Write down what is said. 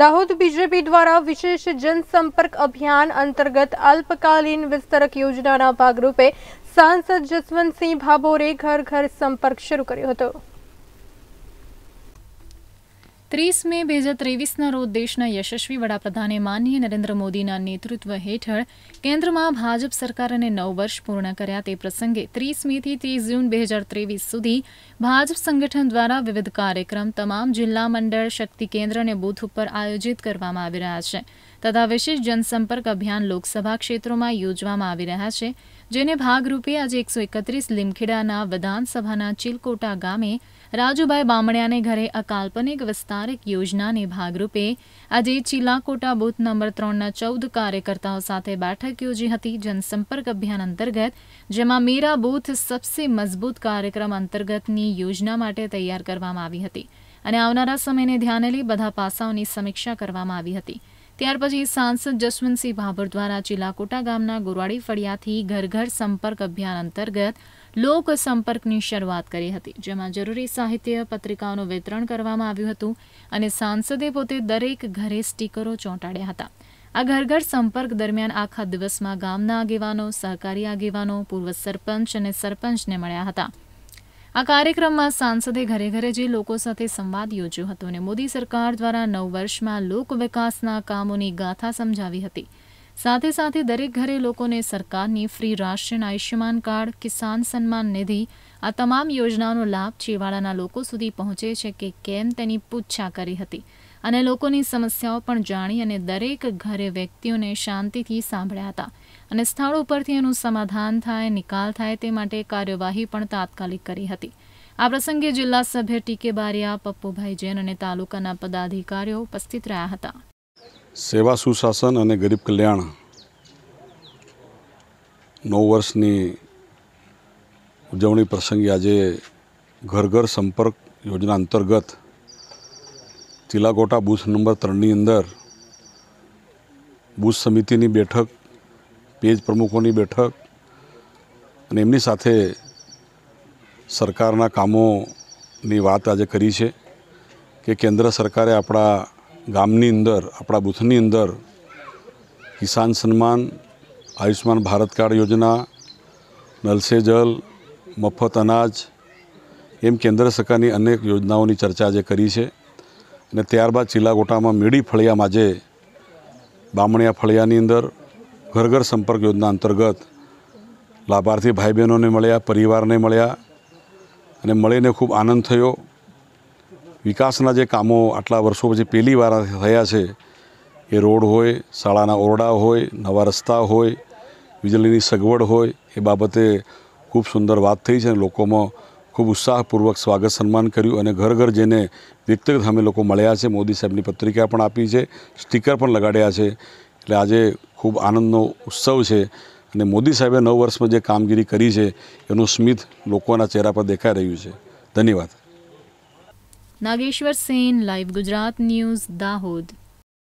Dahod BJP દ્વારા વિશેષ જનસંપર્ક અભિયાન અંતર્ગત અલ્પકાલીન વિસ્તરક યોજનાના ભાગરૂપે સાંસદ જસવંતસિંહ ભાભોરે ઘર ઘર સંપર્ક શરૂ કર્યો હતો ત્રીસ મે બે હજાર ત્રેવીસના રોજ દેશના યશસ્વી વડાપ્રધાને માનનીય નરેન્દ્ર મોદીના નેતૃત્વ હેઠળ કેન્દ્રમાં ભાજપ સરકાર અને નવ વર્ષ પૂર્ણ કર્યા તે પ્રસંગે ત્રીસ મેથી ત્રીસ જૂન બે હજાર ત્રેવીસ સુધી ભાજપ સંગઠન દ્વારા વિવિધ કાર્યક્રમ તમામ જિલ્લા મંડળ શક્તિ કેન્દ્ર અને બૂથ ઉપર આયોજિત કરવામાં આવી રહ્યા છે તથા વિશેષ જનસંપર્ક અભિયાન લોકસભા ક્ષેત્રોમાં યોજવામાં આવી રહ્યા છે જેને ભાગરૂપે આજે એકસો એકત્રીસ લીમખેડાના વિધાનસભાના ચિલકોટા ગામે રાજુભાઈ બામણિયાને ઘરે અકાલ્પનિક વિસ્તારક યોજનાને ભાગરૂપે આજે ચિલાકોટા બૂથ નંબર ત્રણના ચૌદ કાર્યકર્તાઓ સાથે બેઠક યોજી હતી જનસંપર્ક અભિયાન અંતર્ગત જેમાં મેરા બૂથ સબસે મજબૂત કાર્યક્રમ અંતર્ગતની યોજના માટે તૈયાર કરવામાં આવી હતી અને આવનારા સમયને ધ્યાને લઈ બધા પાસાઓની સમીક્ષા કરવામાં આવી હતી ત્યાર પછી સાંસદ જસવંતસિંહ ભાભર દ્વારા ચિલાકોટા ગામના ગોરવાડી ફળિયાથી ઘર ઘર સંપર્ક અભિયાન અંતર્ગત લોક સંપર્કની શરૂઆત કરી હતી જેમાં જરૂરી સાહિત્ય પત્રિકાઓનું વિતરણ કરવામાં આવ્યું હતું અને સાંસદે પોતે દરેક ઘરે સ્ટીકરો ચોંટાડ્યા હતા આ ઘર ઘર સંપર્ક દરમિયાન આખા દિવસમાં ગામના આગેવાનો સહકારી આગેવાનો પૂર્વ સરપંચ અને સરપંચને મળ્યા હતા આ કાર્યક્રમમાં સાંસદે ઘરે ઘરે જે લોકો સાથે સંવાદ યોજ્યો હતો અને મોદી સરકાર દ્વારા નવ વર્ષમાં લોક વિકાસના કામોની ગાથા સમજાવી હતી સાથે સાથે દરેક ઘરે લોકોને સરકારની free ration Ayushman card Kisan Samman Nidhi આ તમામ યોજનાઓનો લાભ છેવાડાના લોકો સુધી પહોંચે છે કે કેમ તેની પૂછા કરી હતી અને લોકોની સમસ્યાઓ પણ જાણી અને દરેક ઘરે વ્યક્તિઓને શાંતિથી સાંભળ્યા હતા અને સ્થળ ઉપરથી એનું સમાધાન થાય નિકાલ થાય તે માટે કાર્યવાહી પણ તાત્કાલિક કરી હતી આ પ્રસંગે જિલ્લા સભ્ય ટીકે બારિયા પપ્પુભાઈ જૈન અને તાલુકાના પદાધિકારીઓ ઉપસ્થિત રહ્યા હતા સેવા સુશાસન અને ગરીબ કલ્યાણ નવ વર્ષની ઉજવણી પ્રસંગે આજે ઘર ઘર સંપર્ક યોજના અંતર્ગત તિલાકોટા બુથ નંબર ત્રણની અંદર બુથ સમિતિની બેઠક પેજ પ્રમુખોની બેઠક અને એમની સાથે સરકારના કામોની વાત આજે કરી છે કે કેન્દ્ર સરકારે આપણા ગામની અંદર આપણા બૂથની અંદર કિસાન સન્માન આયુષ્યમાન ભારત કાર્ડ યોજના નલસે જલ મફત અનાજ એમ કેન્દ્ર સરકારની અનેક યોજનાઓની ચર્ચા આજે કરી છે અને ત્યારબાદ ચીલાગોટામાં મીડી ફળિયામાં જે બામણિયા ફળિયાની અંદર ઘર ઘર સંપર્ક યોજના અંતર્ગત લાભાર્થી ભાઈ બહેનોને મળ્યા પરિવારને મળ્યા અને મળીને ખૂબ આનંદ થયો વિકાસના જે કામો આટલા વર્ષો પછી પહેલી વાર થયા છે એ રોડ હોય શાળાના ઓરડા હોય નવા રસ્તા હોય વીજળીની સગવડ હોય એ બાબતે ખૂબ સુંદર વાત થઈ છે અને લોકોમાં ખૂબ ઉત્સાહપૂર્વક સ્વાગત સન્માન કર્યું અને ઘર ઘર જઈને વ્યક્તિગત અમે લોકો મળ્યા છે મોદી સાહેબની પત્રિકા પણ આપી છે સ્ટીકર પણ લગાડ્યા છે એટલે આજે ખૂબ આનંદનો ઉત્સવ છે અને મોદી સાહેબે નવ વર્ષમાં જે કામગીરી કરી છે એનું સ્મિત લોકોના ચહેરા પર દેખાઈ રહ્યું છે ધન્યવાદ નાગેશ્વર સેન લાઈવ ગુજરાત ન્યૂઝ દાહોદ